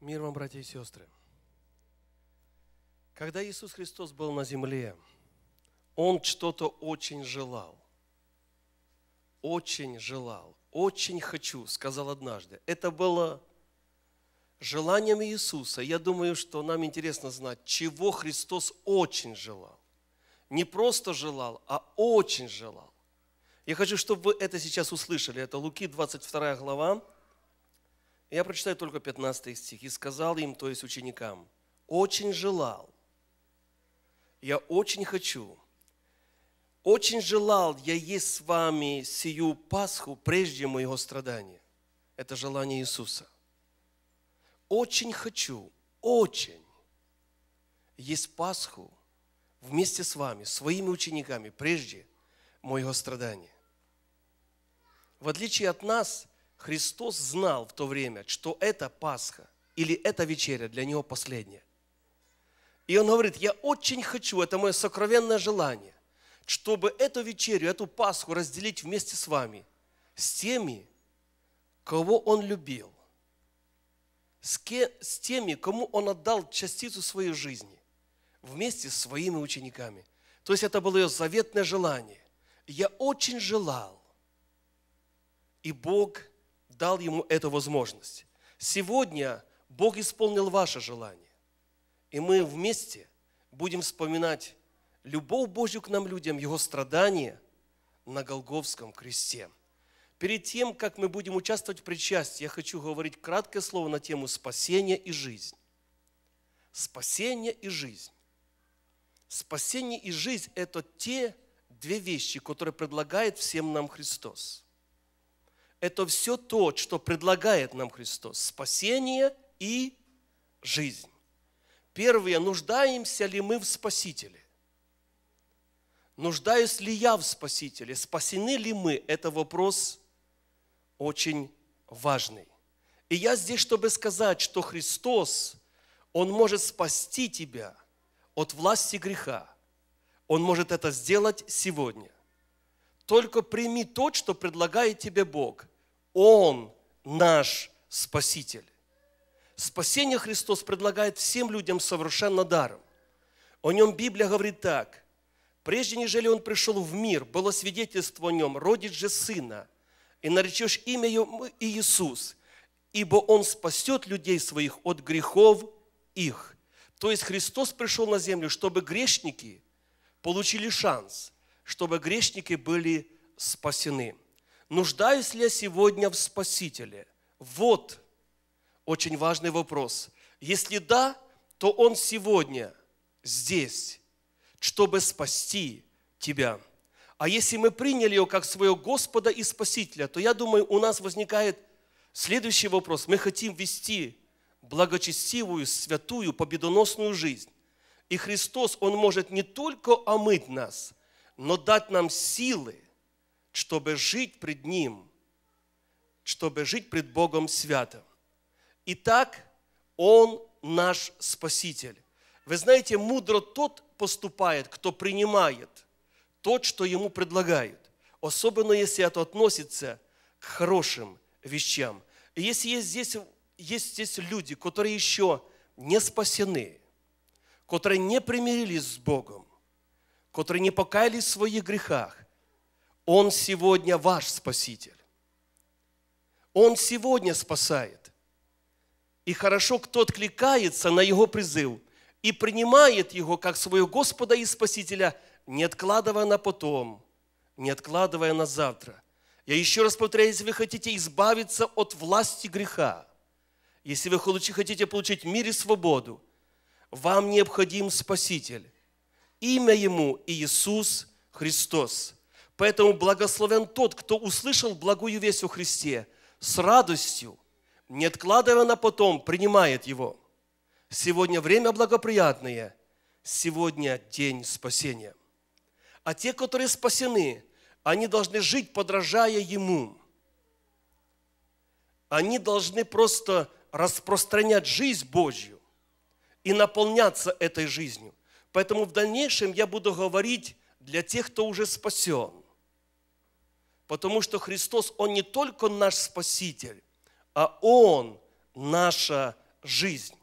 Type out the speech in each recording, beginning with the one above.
Мир вам, братья и сестры. Когда Иисус Христос был на земле, Он что-то очень желал. Очень желал. Очень хочу, сказал однажды. Это было желанием Иисуса. Я думаю, что нам интересно знать, чего Христос очень желал. Не просто желал, а очень желал. Я хочу, чтобы вы это сейчас услышали. Это Луки 22 глава, я прочитаю только 15 стих. «И сказал им, то есть ученикам, очень желал, я очень хочу, очень желал я есть с вами сию Пасху прежде моего страдания». Это желание Иисуса. «Очень хочу, очень есть Пасху вместе с вами, своими учениками, прежде моего страдания». В отличие от нас – Христос знал в то время, что это Пасха или эта вечеря для Него последняя. И Он говорит, я очень хочу, это мое сокровенное желание, чтобы эту вечерю, эту Пасху разделить вместе с вами, с теми, кого Он любил, с, с теми, кому Он отдал частицу своей жизни, вместе с своими учениками. То есть это было ее заветное желание. Я очень желал, и Бог дал ему эту возможность. Сегодня Бог исполнил ваше желание. И мы вместе будем вспоминать любовь Божью к нам людям, Его страдания на Голговском кресте. Перед тем, как мы будем участвовать в причастии, я хочу говорить краткое слово на тему спасения и жизнь. Спасение и жизнь. Спасение и жизнь – это те две вещи, которые предлагает всем нам Христос это все то, что предлагает нам Христос. Спасение и жизнь. Первое, нуждаемся ли мы в Спасителе? Нуждаюсь ли я в Спасителе? Спасены ли мы? Это вопрос очень важный. И я здесь, чтобы сказать, что Христос, Он может спасти тебя от власти греха. Он может это сделать сегодня. Только прими то, что предлагает тебе Бог, он наш Спаситель. Спасение Христос предлагает всем людям совершенно даром. О нем Библия говорит так. «Прежде нежели он пришел в мир, было свидетельство о нем, родит же сына, и наречешь имя ему Иисус, ибо он спасет людей своих от грехов их». То есть Христос пришел на землю, чтобы грешники получили шанс, чтобы грешники были спасены нуждаюсь ли я сегодня в Спасителе? Вот очень важный вопрос. Если да, то Он сегодня здесь, чтобы спасти тебя. А если мы приняли Его как своего Господа и Спасителя, то я думаю, у нас возникает следующий вопрос. Мы хотим вести благочестивую, святую, победоносную жизнь. И Христос, Он может не только омыть нас, но дать нам силы – чтобы жить пред Ним, чтобы жить пред Богом святым. Итак, Он наш Спаситель. Вы знаете, мудро тот поступает, кто принимает то, что ему предлагают, особенно если это относится к хорошим вещам. И если есть здесь, есть здесь люди, которые еще не спасены, которые не примирились с Богом, которые не покаялись в своих грехах, он сегодня ваш Спаситель. Он сегодня спасает. И хорошо, кто откликается на Его призыв и принимает Его как своего Господа и Спасителя, не откладывая на потом, не откладывая на завтра. Я еще раз повторяю, если вы хотите избавиться от власти греха, если вы хотите получить мир и свободу, вам необходим Спаситель. Имя Ему Иисус Христос – Поэтому благословен тот, кто услышал благую весть о Христе с радостью, не откладывая на потом, принимает его. Сегодня время благоприятное, сегодня день спасения. А те, которые спасены, они должны жить, подражая Ему. Они должны просто распространять жизнь Божью и наполняться этой жизнью. Поэтому в дальнейшем я буду говорить для тех, кто уже спасен потому что Христос, Он не только наш Спаситель, а Он наша жизнь.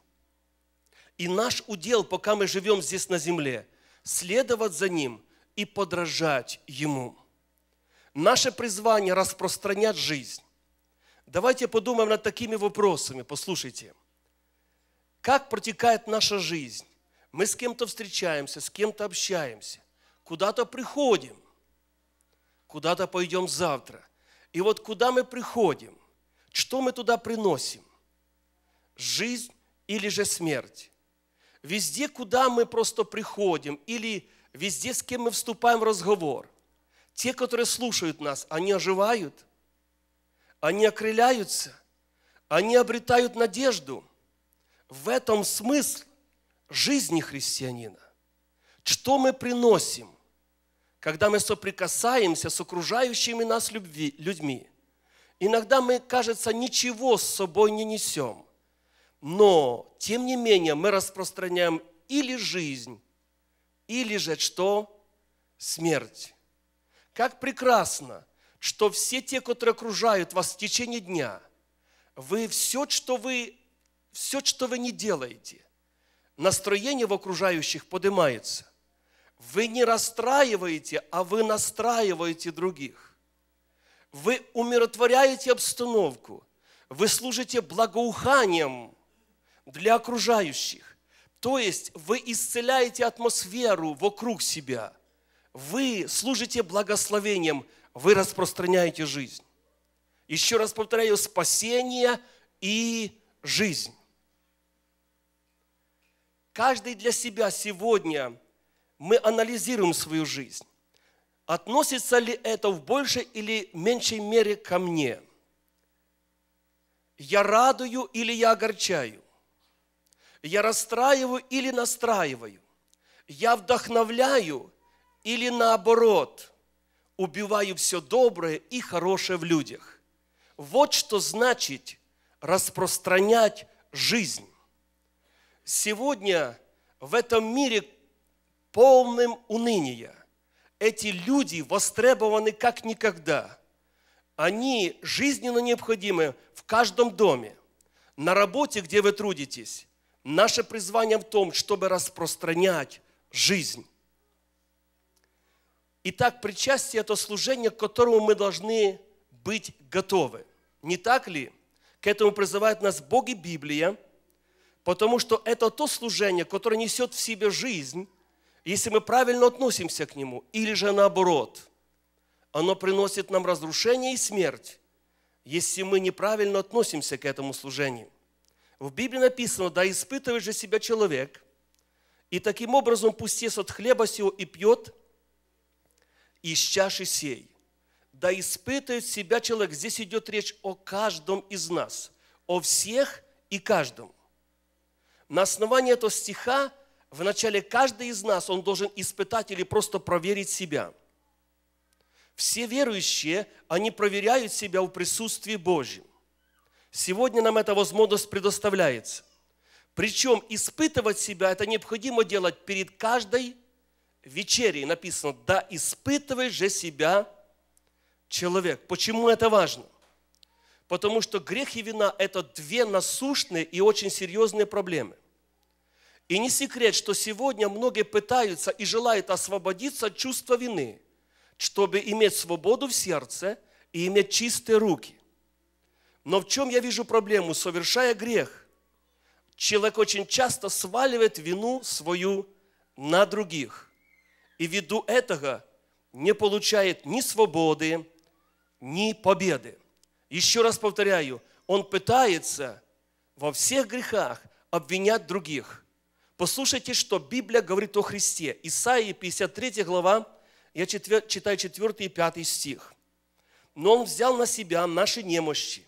И наш удел, пока мы живем здесь на земле, следовать за Ним и подражать Ему. Наше призвание распространять жизнь. Давайте подумаем над такими вопросами. Послушайте, как протекает наша жизнь? Мы с кем-то встречаемся, с кем-то общаемся, куда-то приходим куда-то пойдем завтра. И вот куда мы приходим, что мы туда приносим? Жизнь или же смерть? Везде, куда мы просто приходим, или везде, с кем мы вступаем в разговор, те, которые слушают нас, они оживают, они окрыляются, они обретают надежду. В этом смысл жизни христианина. Что мы приносим? когда мы соприкасаемся с окружающими нас любви, людьми. Иногда мы, кажется, ничего с собой не несем, но, тем не менее, мы распространяем или жизнь, или же что? Смерть. Как прекрасно, что все те, которые окружают вас в течение дня, вы все, что вы, все, что вы не делаете, настроение в окружающих поднимается. Вы не расстраиваете, а вы настраиваете других. Вы умиротворяете обстановку. Вы служите благоуханием для окружающих. То есть вы исцеляете атмосферу вокруг себя. Вы служите благословением, вы распространяете жизнь. Еще раз повторяю, спасение и жизнь. Каждый для себя сегодня – мы анализируем свою жизнь. Относится ли это в большей или меньшей мере ко мне? Я радую или я огорчаю? Я расстраиваю или настраиваю? Я вдохновляю или наоборот убиваю все доброе и хорошее в людях? Вот что значит распространять жизнь. Сегодня в этом мире полным уныния. Эти люди востребованы как никогда. Они жизненно необходимы в каждом доме, на работе, где вы трудитесь. Наше призвание в том, чтобы распространять жизнь. Итак, причастие – это служение, к которому мы должны быть готовы. Не так ли? К этому призывает нас Бог и Библия, потому что это то служение, которое несет в себе жизнь, если мы правильно относимся к нему, или же наоборот, оно приносит нам разрушение и смерть, если мы неправильно относимся к этому служению. В Библии написано, да испытывает же себя человек, и таким образом пусть ест от хлеба сего и пьет из чаши сей. Да испытывает себя человек. Здесь идет речь о каждом из нас, о всех и каждом. На основании этого стиха Вначале каждый из нас, он должен испытать или просто проверить себя. Все верующие, они проверяют себя в присутствии Божьем. Сегодня нам эта возможность предоставляется. Причем испытывать себя это необходимо делать перед каждой вечерей. Написано, да испытывай же себя человек. Почему это важно? Потому что грех и вина – это две насущные и очень серьезные проблемы – и не секрет, что сегодня многие пытаются и желают освободиться от чувства вины, чтобы иметь свободу в сердце и иметь чистые руки. Но в чем я вижу проблему? Совершая грех, человек очень часто сваливает вину свою на других. И ввиду этого не получает ни свободы, ни победы. Еще раз повторяю, он пытается во всех грехах обвинять других – Послушайте, что Библия говорит о Христе. Исаии 53 глава, я четвер, читаю 4 и 5 стих. «Но Он взял на себя наши немощи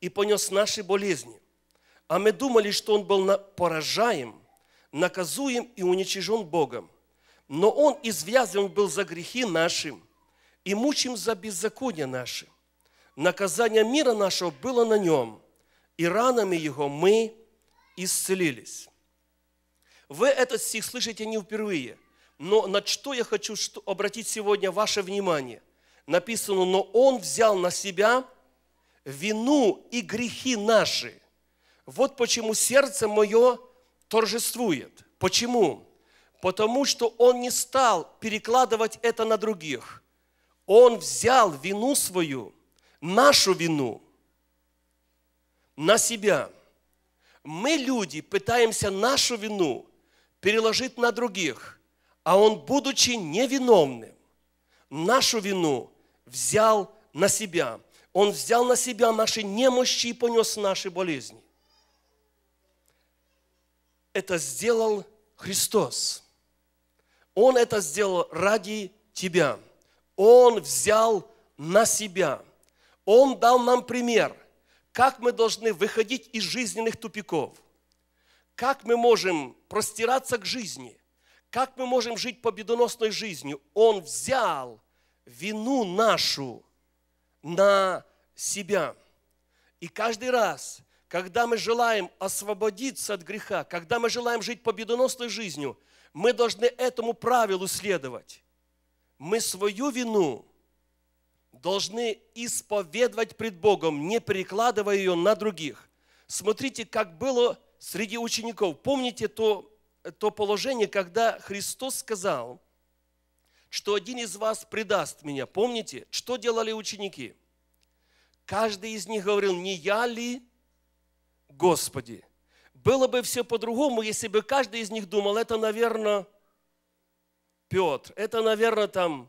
и понес наши болезни. А мы думали, что Он был поражаем, наказуем и уничижен Богом. Но Он извязан был за грехи наши и мучим за беззаконие наши. Наказание мира нашего было на Нем, и ранами Его мы исцелились». Вы этот стих слышите не впервые. Но на что я хочу обратить сегодня ваше внимание? Написано, но Он взял на себя вину и грехи наши. Вот почему сердце мое торжествует. Почему? Потому что Он не стал перекладывать это на других. Он взял вину свою, нашу вину, на себя. Мы, люди, пытаемся нашу вину переложит на других, а он, будучи невиновным, нашу вину взял на себя. Он взял на себя наши немощи и понес наши болезни. Это сделал Христос. Он это сделал ради тебя. Он взял на себя. Он дал нам пример, как мы должны выходить из жизненных тупиков – как мы можем простираться к жизни, как мы можем жить победоносной жизнью. Он взял вину нашу на себя. И каждый раз, когда мы желаем освободиться от греха, когда мы желаем жить победоносной жизнью, мы должны этому правилу следовать. Мы свою вину должны исповедовать пред Богом, не перекладывая ее на других. Смотрите, как было среди учеников. Помните то, то положение, когда Христос сказал, что один из вас предаст меня. Помните, что делали ученики? Каждый из них говорил, не я ли, Господи? Было бы все по-другому, если бы каждый из них думал, это, наверное, Петр, это, наверное, там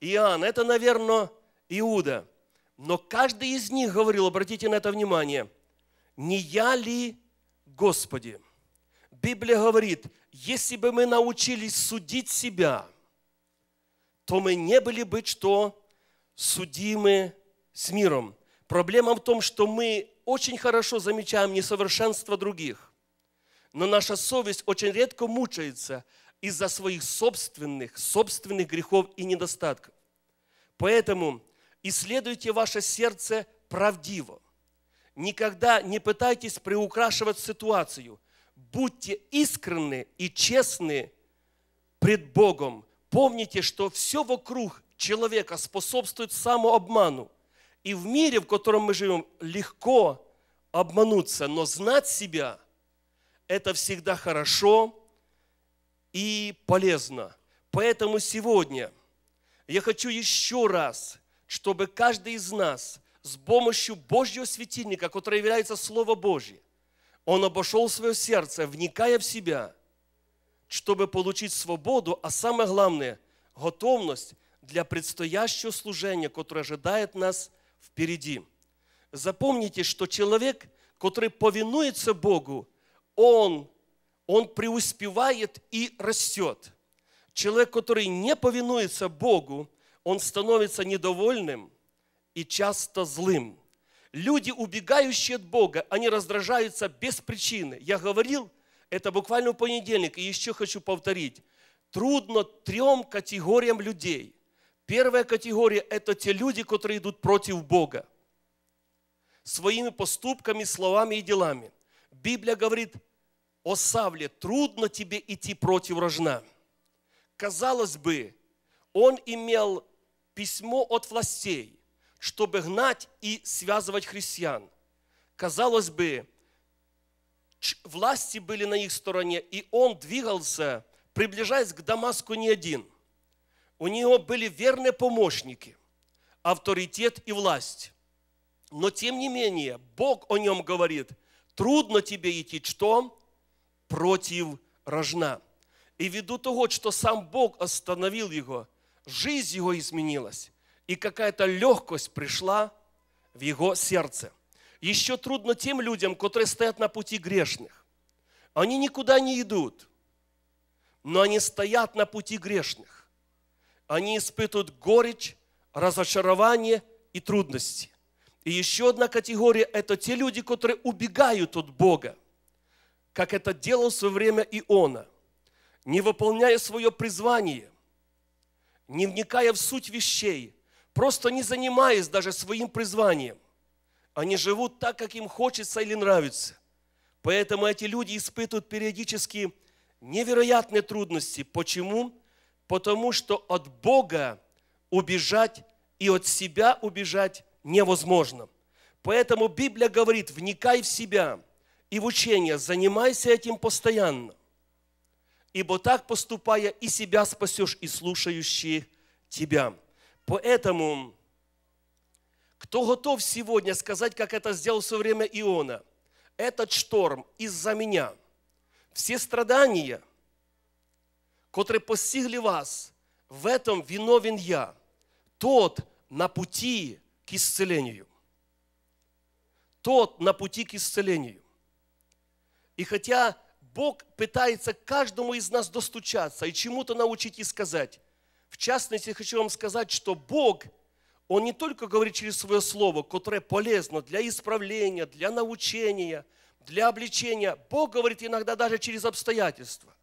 Иоанн, это, наверное, Иуда. Но каждый из них говорил, обратите на это внимание – не я ли, Господи? Библия говорит, если бы мы научились судить себя, то мы не были бы что судимы с миром. Проблема в том, что мы очень хорошо замечаем несовершенство других, но наша совесть очень редко мучается из-за своих собственных, собственных грехов и недостатков. Поэтому исследуйте ваше сердце правдиво никогда не пытайтесь приукрашивать ситуацию. Будьте искренны и честны пред Богом. Помните, что все вокруг человека способствует самообману. И в мире, в котором мы живем, легко обмануться, но знать себя – это всегда хорошо и полезно. Поэтому сегодня я хочу еще раз, чтобы каждый из нас – с помощью Божьего светильника, который является Слово Божье, он обошел свое сердце, вникая в себя, чтобы получить свободу, а самое главное – готовность для предстоящего служения, которое ожидает нас впереди. Запомните, что человек, который повинуется Богу, он, он преуспевает и растет. Человек, который не повинуется Богу, он становится недовольным – и часто злым. Люди, убегающие от Бога, они раздражаются без причины. Я говорил, это буквально в понедельник, и еще хочу повторить. Трудно трем категориям людей. Первая категория – это те люди, которые идут против Бога. Своими поступками, словами и делами. Библия говорит, о Савле, трудно тебе идти против рожна. Казалось бы, он имел письмо от властей, чтобы гнать и связывать христиан. Казалось бы, власти были на их стороне, и он двигался, приближаясь к Дамаску не один. У него были верные помощники, авторитет и власть. Но тем не менее, Бог о нем говорит, трудно тебе идти, что? Против рожна. И ввиду того, что сам Бог остановил его, жизнь его изменилась и какая-то легкость пришла в его сердце. Еще трудно тем людям, которые стоят на пути грешных. Они никуда не идут, но они стоят на пути грешных. Они испытывают горечь, разочарование и трудности. И еще одна категория – это те люди, которые убегают от Бога, как это делал в свое время Иона, не выполняя свое призвание, не вникая в суть вещей – просто не занимаясь даже своим призванием. Они живут так, как им хочется или нравится. Поэтому эти люди испытывают периодически невероятные трудности. Почему? Потому что от Бога убежать и от себя убежать невозможно. Поэтому Библия говорит, вникай в себя и в учение, занимайся этим постоянно. Ибо так поступая, и себя спасешь, и слушающие тебя. Поэтому, кто готов сегодня сказать, как это сделал все время Иона, этот шторм из-за меня, все страдания, которые постигли вас, в этом виновен я, тот на пути к исцелению. Тот на пути к исцелению. И хотя Бог пытается каждому из нас достучаться и чему-то научить и сказать, в частности, хочу вам сказать, что Бог, Он не только говорит через свое слово, которое полезно для исправления, для научения, для обличения. Бог говорит иногда даже через обстоятельства.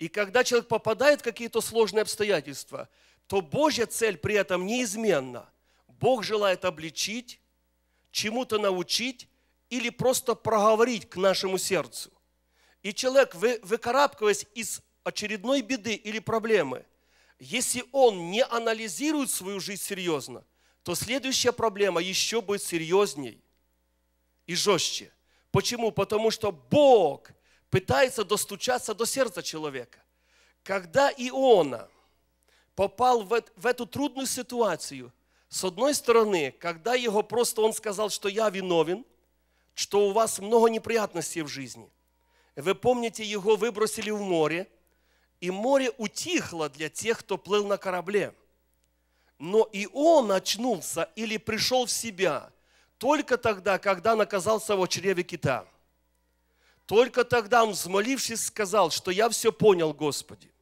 И когда человек попадает в какие-то сложные обстоятельства, то Божья цель при этом неизменна. Бог желает обличить, чему-то научить или просто проговорить к нашему сердцу. И человек, выкарабкиваясь из очередной беды или проблемы – если он не анализирует свою жизнь серьезно, то следующая проблема еще будет серьезней и жестче. Почему? Потому что Бог пытается достучаться до сердца человека. Когда Иона попал в эту трудную ситуацию, с одной стороны, когда его просто он сказал, что я виновен, что у вас много неприятностей в жизни. Вы помните, его выбросили в море – и море утихло для тех, кто плыл на корабле. Но и он очнулся или пришел в себя только тогда, когда он оказался в чреве кита. Только тогда он, взмолившись, сказал, что я все понял, Господи.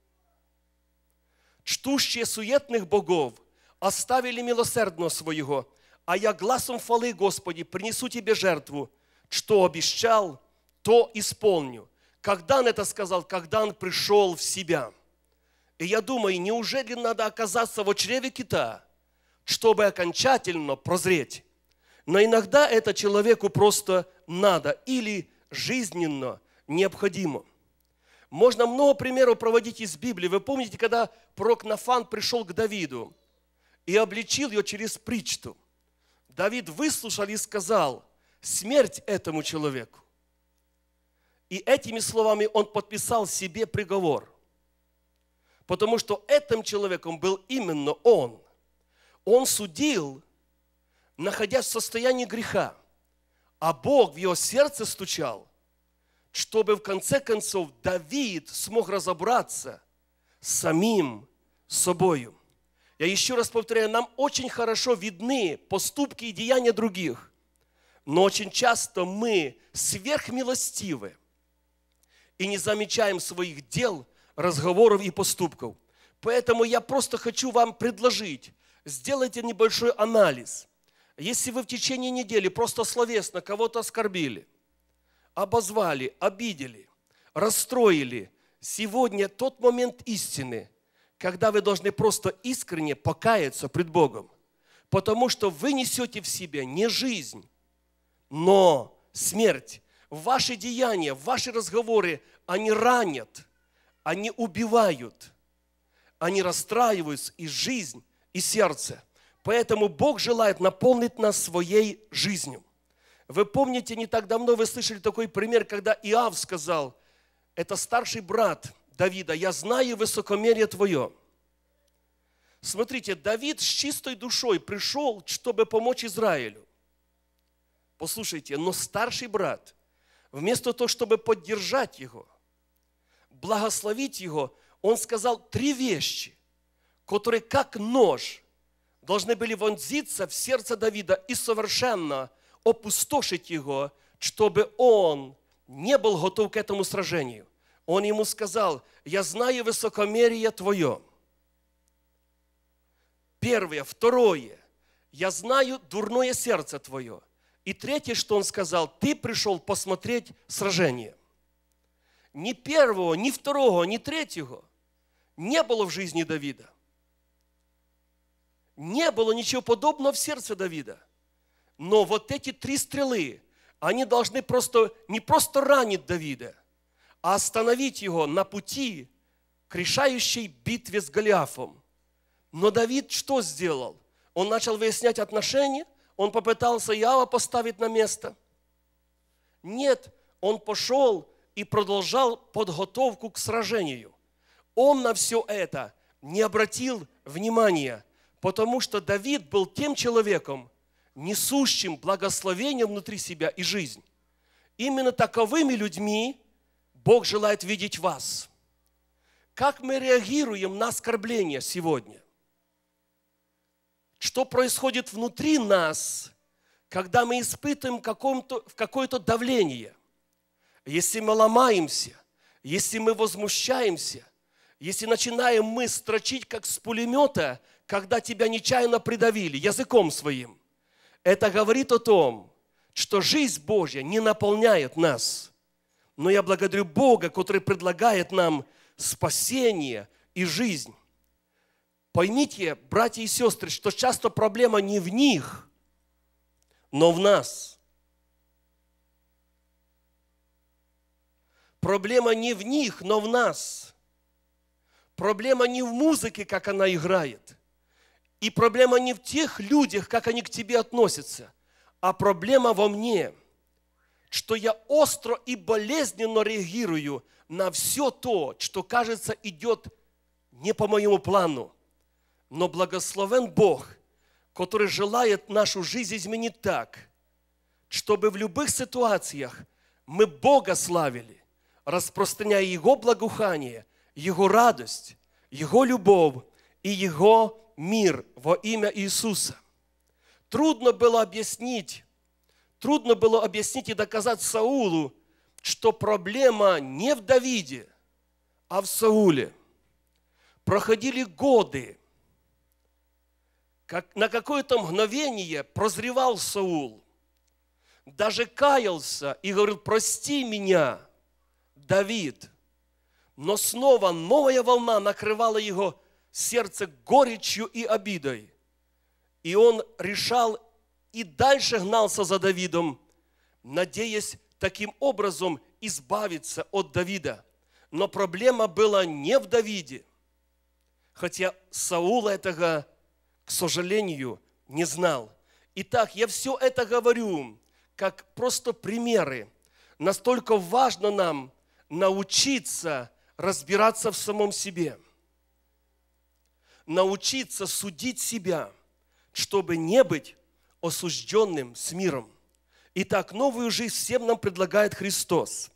Чтущие суетных богов оставили милосердно своего, а я глазом фалы, Господи, принесу тебе жертву, что обещал, то исполню. Когда он это сказал? Когда он пришел в себя. И я думаю, неужели надо оказаться в чреве кита, чтобы окончательно прозреть? Но иногда это человеку просто надо или жизненно необходимо. Можно много примеров проводить из Библии. Вы помните, когда пророк Нафан пришел к Давиду и обличил ее через притчу, Давид выслушал и сказал, смерть этому человеку. И этими словами он подписал себе приговор. Потому что этим человеком был именно он. Он судил, находясь в состоянии греха. А Бог в его сердце стучал, чтобы в конце концов Давид смог разобраться с самим собою. Я еще раз повторяю, нам очень хорошо видны поступки и деяния других, но очень часто мы сверхмилостивы, и не замечаем своих дел, разговоров и поступков. Поэтому я просто хочу вам предложить, сделайте небольшой анализ. Если вы в течение недели просто словесно кого-то оскорбили, обозвали, обидели, расстроили, сегодня тот момент истины, когда вы должны просто искренне покаяться пред Богом, потому что вы несете в себе не жизнь, но смерть, Ваши деяния, ваши разговоры, они ранят, они убивают, они расстраивают и жизнь, и сердце. Поэтому Бог желает наполнить нас своей жизнью. Вы помните, не так давно вы слышали такой пример, когда Иав сказал, это старший брат Давида, я знаю высокомерие твое. Смотрите, Давид с чистой душой пришел, чтобы помочь Израилю. Послушайте, но старший брат вместо того, чтобы поддержать его, благословить его, он сказал три вещи, которые как нож должны были вонзиться в сердце Давида и совершенно опустошить его, чтобы он не был готов к этому сражению. Он ему сказал, я знаю высокомерие твое. Первое. Второе. Я знаю дурное сердце твое. И третье, что он сказал, ты пришел посмотреть сражение. Ни первого, ни второго, ни третьего не было в жизни Давида. Не было ничего подобного в сердце Давида. Но вот эти три стрелы, они должны просто, не просто ранить Давида, а остановить его на пути к решающей битве с Голиафом. Но Давид что сделал? Он начал выяснять отношения – он попытался Ява поставить на место. Нет, он пошел и продолжал подготовку к сражению. Он на все это не обратил внимания, потому что Давид был тем человеком, несущим благословение внутри себя и жизнь. Именно таковыми людьми Бог желает видеть вас. Как мы реагируем на оскорбление сегодня? что происходит внутри нас, когда мы испытываем каком-то в какое-то давление. Если мы ломаемся, если мы возмущаемся, если начинаем мы строчить, как с пулемета, когда тебя нечаянно придавили языком своим, это говорит о том, что жизнь Божья не наполняет нас. Но я благодарю Бога, который предлагает нам спасение и жизнь. Поймите, братья и сестры, что часто проблема не в них, но в нас. Проблема не в них, но в нас. Проблема не в музыке, как она играет. И проблема не в тех людях, как они к тебе относятся, а проблема во мне, что я остро и болезненно реагирую на все то, что, кажется, идет не по моему плану. Но благословен Бог, который желает нашу жизнь изменить так, чтобы в любых ситуациях мы Бога славили, распространяя Его благоухание, Его радость, Его любовь и Его мир во имя Иисуса. Трудно было объяснить, трудно было объяснить и доказать Саулу, что проблема не в Давиде, а в Сауле. Проходили годы, как на какое-то мгновение прозревал Саул, даже каялся и говорил, прости меня, Давид. Но снова новая волна накрывала его сердце горечью и обидой. И он решал и дальше гнался за Давидом, надеясь таким образом избавиться от Давида. Но проблема была не в Давиде, хотя Саул этого к сожалению, не знал. Итак, я все это говорю как просто примеры. Настолько важно нам научиться разбираться в самом себе, научиться судить себя, чтобы не быть осужденным с миром. Итак, новую жизнь всем нам предлагает Христос.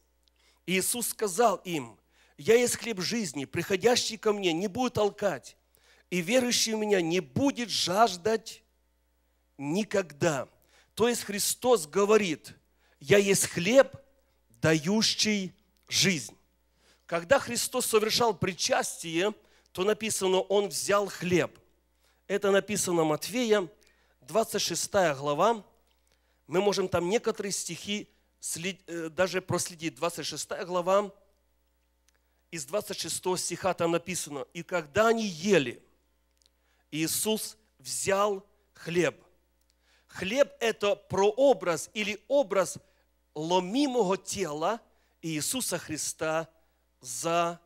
Иисус сказал им, «Я есть хлеб жизни, приходящий ко мне не будет алкать, и верующий в меня не будет жаждать никогда. То есть Христос говорит, я есть хлеб, дающий жизнь. Когда Христос совершал причастие, то написано, Он взял хлеб. Это написано Матфея, 26 глава. Мы можем там некоторые стихи э, даже проследить. 26 глава, из 26 стиха там написано, «И когда они ели, Иисус взял хлеб. Хлеб – это прообраз или образ ломимого тела Иисуса Христа за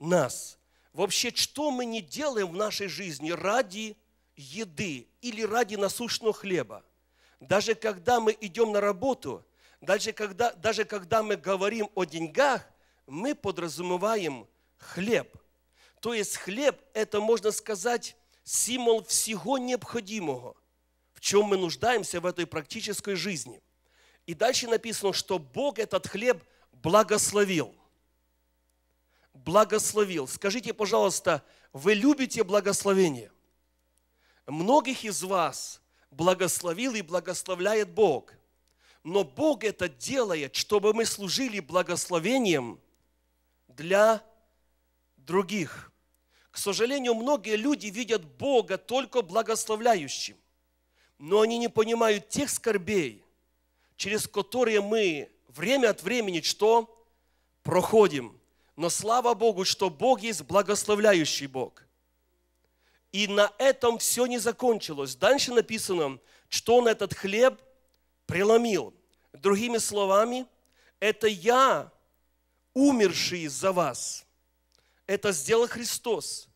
нас. Вообще, что мы не делаем в нашей жизни ради еды или ради насущного хлеба? Даже когда мы идем на работу, даже когда, даже когда мы говорим о деньгах, мы подразумеваем хлеб. То есть хлеб – это, можно сказать, символ всего необходимого, в чем мы нуждаемся в этой практической жизни. И дальше написано, что Бог этот хлеб благословил. Благословил. Скажите, пожалуйста, вы любите благословение? Многих из вас благословил и благословляет Бог. Но Бог это делает, чтобы мы служили благословением для других. К сожалению, многие люди видят Бога только благословляющим, но они не понимают тех скорбей, через которые мы время от времени что? Проходим. Но слава Богу, что Бог есть благословляющий Бог. И на этом все не закончилось. Дальше написано, что он этот хлеб преломил. Другими словами, это я, умерший за вас – это сделал Христос.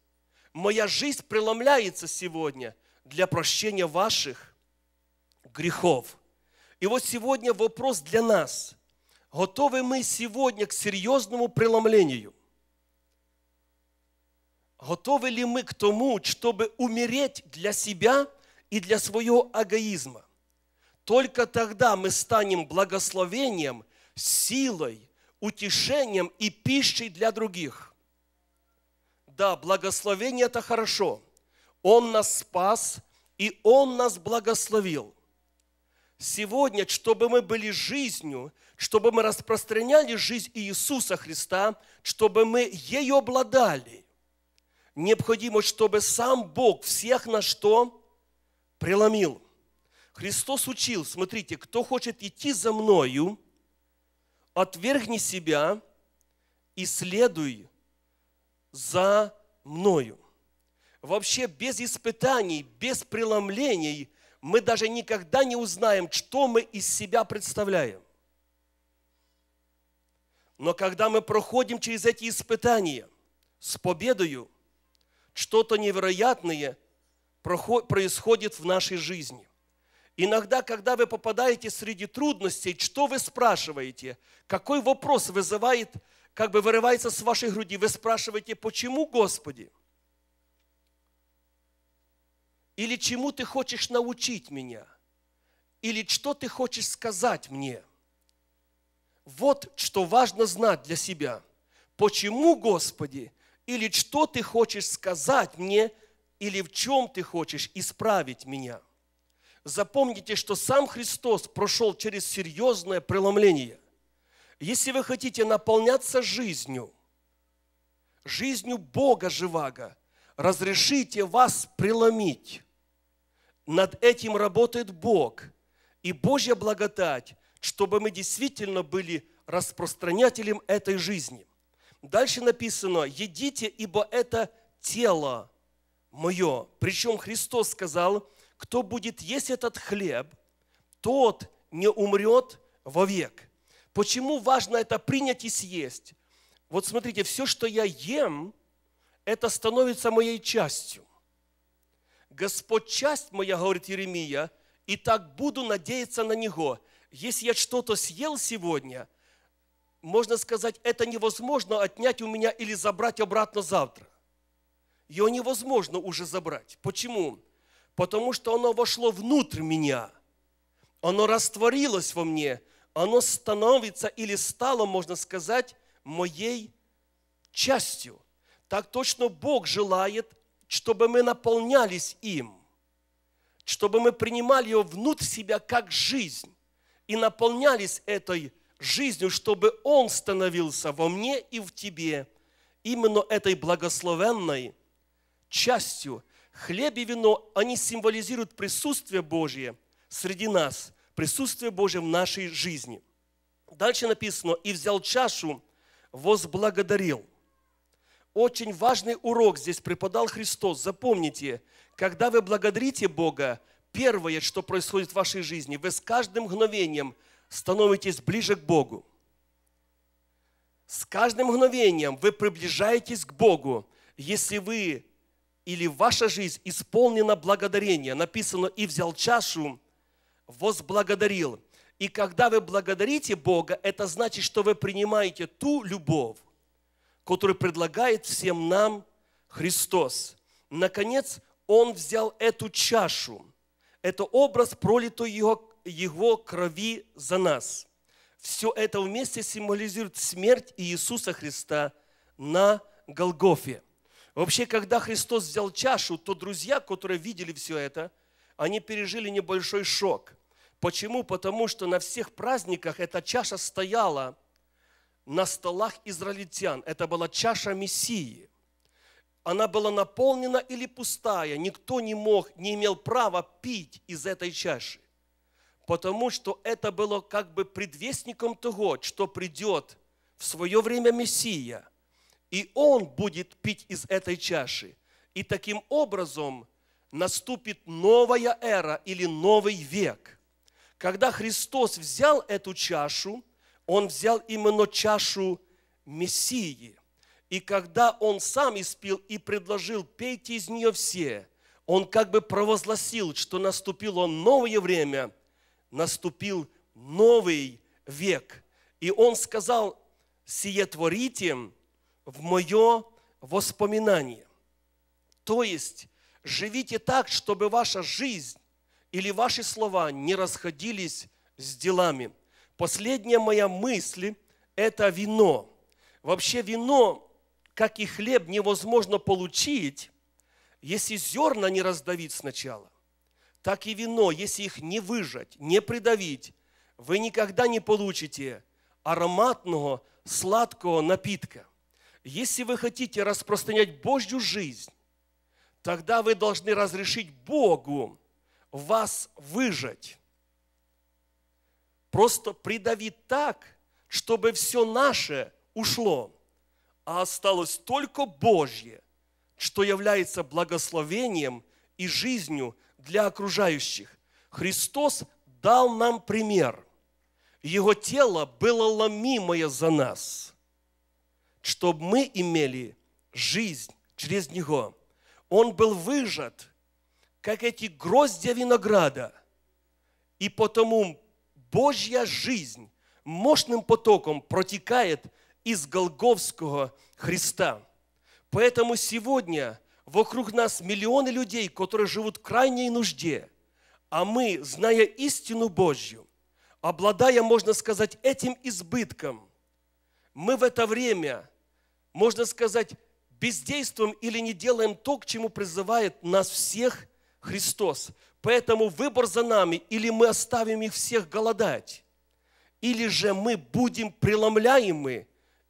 Моя жизнь преломляется сегодня для прощения ваших грехов. И вот сегодня вопрос для нас. Готовы мы сегодня к серьезному преломлению? Готовы ли мы к тому, чтобы умереть для себя и для своего эгоизма? Только тогда мы станем благословением, силой, утешением и пищей для других да, благословение – это хорошо. Он нас спас, и Он нас благословил. Сегодня, чтобы мы были жизнью, чтобы мы распространяли жизнь Иисуса Христа, чтобы мы ею обладали, необходимо, чтобы сам Бог всех на что преломил. Христос учил, смотрите, кто хочет идти за мною, отвергни себя и следуй за мною. Вообще без испытаний, без преломлений мы даже никогда не узнаем, что мы из себя представляем. Но когда мы проходим через эти испытания с победою, что-то невероятное происходит в нашей жизни. Иногда, когда вы попадаете среди трудностей, что вы спрашиваете? Какой вопрос вызывает как бы вырывается с вашей груди. Вы спрашиваете, почему, Господи? Или чему ты хочешь научить меня? Или что ты хочешь сказать мне? Вот что важно знать для себя. Почему, Господи? Или что ты хочешь сказать мне? Или в чем ты хочешь исправить меня? Запомните, что сам Христос прошел через серьезное преломление – если вы хотите наполняться жизнью, жизнью Бога живаго, разрешите вас преломить. Над этим работает Бог и Божья благодать, чтобы мы действительно были распространятелем этой жизни. Дальше написано, едите, ибо это тело мое. Причем Христос сказал, кто будет есть этот хлеб, тот не умрет вовек. Почему важно это принять и съесть? Вот смотрите, все, что я ем, это становится моей частью. Господь часть моя, говорит Еремия, и так буду надеяться на Него. Если я что-то съел сегодня, можно сказать, это невозможно отнять у меня или забрать обратно завтра. Его невозможно уже забрать. Почему? Потому что оно вошло внутрь меня. Оно растворилось во мне – оно становится или стало, можно сказать, моей частью. Так точно Бог желает, чтобы мы наполнялись им, чтобы мы принимали его внутрь себя как жизнь и наполнялись этой жизнью, чтобы он становился во мне и в тебе именно этой благословенной частью. Хлеб и вино, они символизируют присутствие Божье среди нас – присутствие Божье в нашей жизни. Дальше написано, и взял чашу, возблагодарил. Очень важный урок здесь преподал Христос. Запомните, когда вы благодарите Бога, первое, что происходит в вашей жизни, вы с каждым мгновением становитесь ближе к Богу. С каждым мгновением вы приближаетесь к Богу, если вы или ваша жизнь исполнена благодарения. Написано, и взял чашу, возблагодарил. И когда вы благодарите Бога, это значит, что вы принимаете ту любовь, которую предлагает всем нам Христос. Наконец, Он взял эту чашу. Это образ пролитой Его, его крови за нас. Все это вместе символизирует смерть Иисуса Христа на Голгофе. Вообще, когда Христос взял чашу, то друзья, которые видели все это – они пережили небольшой шок. Почему? Потому что на всех праздниках эта чаша стояла на столах израильтян. Это была чаша Мессии. Она была наполнена или пустая. Никто не мог, не имел права пить из этой чаши. Потому что это было как бы предвестником того, что придет в свое время Мессия. И он будет пить из этой чаши. И таким образом – наступит новая эра или новый век. Когда Христос взял эту чашу, Он взял именно чашу Мессии. И когда Он сам испил и предложил «пейте из нее все», Он как бы провозгласил, что наступило новое время, наступил новый век. И Он сказал «сие творите в мое воспоминание». То есть живите так, чтобы ваша жизнь или ваши слова не расходились с делами. Последняя моя мысль – это вино. Вообще вино, как и хлеб, невозможно получить, если зерна не раздавить сначала. Так и вино, если их не выжать, не придавить, вы никогда не получите ароматного, сладкого напитка. Если вы хотите распространять Божью жизнь, тогда вы должны разрешить Богу вас выжать. Просто придавить так, чтобы все наше ушло, а осталось только Божье, что является благословением и жизнью для окружающих. Христос дал нам пример. Его тело было ломимое за нас, чтобы мы имели жизнь через Него он был выжат, как эти гроздья винограда. И потому Божья жизнь мощным потоком протекает из Голговского Христа. Поэтому сегодня вокруг нас миллионы людей, которые живут в крайней нужде, а мы, зная истину Божью, обладая, можно сказать, этим избытком, мы в это время, можно сказать, бездействуем или не делаем то, к чему призывает нас всех Христос. Поэтому выбор за нами, или мы оставим их всех голодать, или же мы будем преломляемы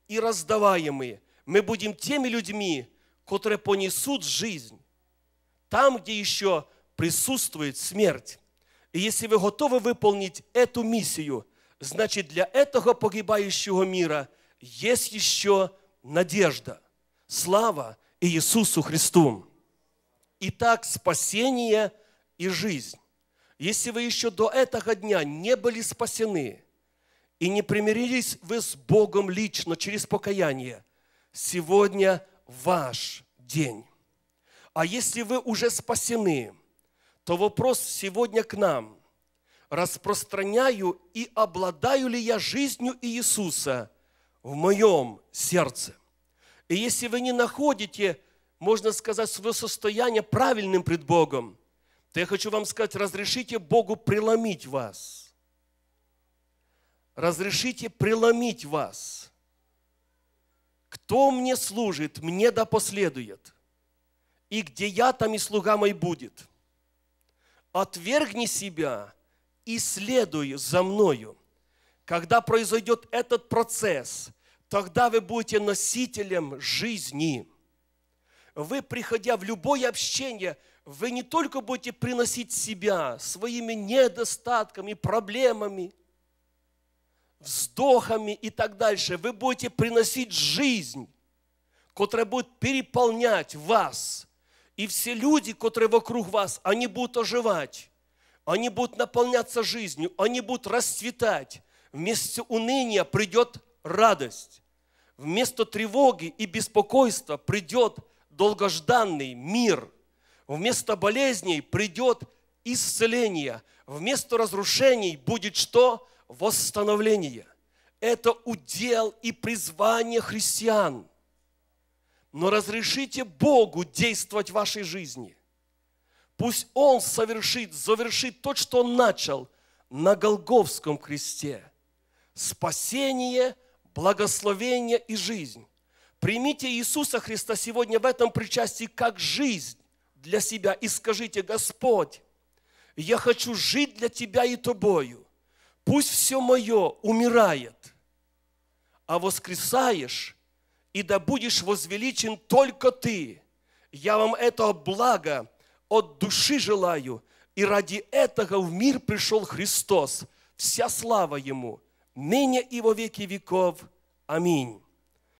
и раздаваемы. Мы будем теми людьми, которые понесут жизнь там, где еще присутствует смерть. И если вы готовы выполнить эту миссию, значит для этого погибающего мира есть еще надежда. Слава Иисусу Христу! Итак, спасение и жизнь. Если вы еще до этого дня не были спасены и не примирились вы с Богом лично через покаяние, сегодня ваш день. А если вы уже спасены, то вопрос сегодня к нам. Распространяю и обладаю ли я жизнью Иисуса в моем сердце – и если вы не находите, можно сказать, свое состояние правильным пред Богом, то я хочу вам сказать, разрешите Богу преломить вас. Разрешите преломить вас. Кто мне служит, мне да последует. И где я, там и слуга мой будет. Отвергни себя и следуй за мною. Когда произойдет этот процесс – тогда вы будете носителем жизни. Вы, приходя в любое общение, вы не только будете приносить себя своими недостатками, проблемами, вздохами и так дальше, вы будете приносить жизнь, которая будет переполнять вас. И все люди, которые вокруг вас, они будут оживать, они будут наполняться жизнью, они будут расцветать. Вместе уныния придет радость. Вместо тревоги и беспокойства придет долгожданный мир. Вместо болезней придет исцеление. Вместо разрушений будет что? Восстановление. Это удел и призвание христиан. Но разрешите Богу действовать в вашей жизни. Пусть Он совершит, завершит то, что Он начал на Голговском кресте. Спасение – благословение и жизнь. Примите Иисуса Христа сегодня в этом причастии как жизнь для себя и скажите, Господь, я хочу жить для Тебя и Тобою. Пусть все мое умирает, а воскресаешь, и да будешь возвеличен только Ты. Я вам этого блага от души желаю, и ради этого в мир пришел Христос. Вся слава Ему, ныне и во веки веков. Аминь.